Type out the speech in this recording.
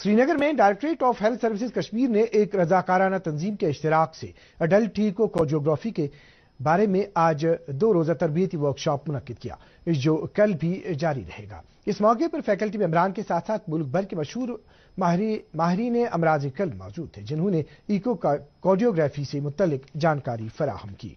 श्रीनगर में directorate of health services Kashmir ने एक रजाकाराना तंजीम के इश्तराक से अडल्ट को कोजियोग्राफी के बारे में आज दो रोज़ा तरबियती वर्कशॉप मुनद किया जो कल भी जारी रहेगा इस मौके पर फैकल्टी मेम्बरान के साथ साथ मुल्क भर के मशहूर माहरीन अमराज कल मौजूद थे जिन्होंने इको कोडियोग्राफी से मुतल जानकारी फराहम की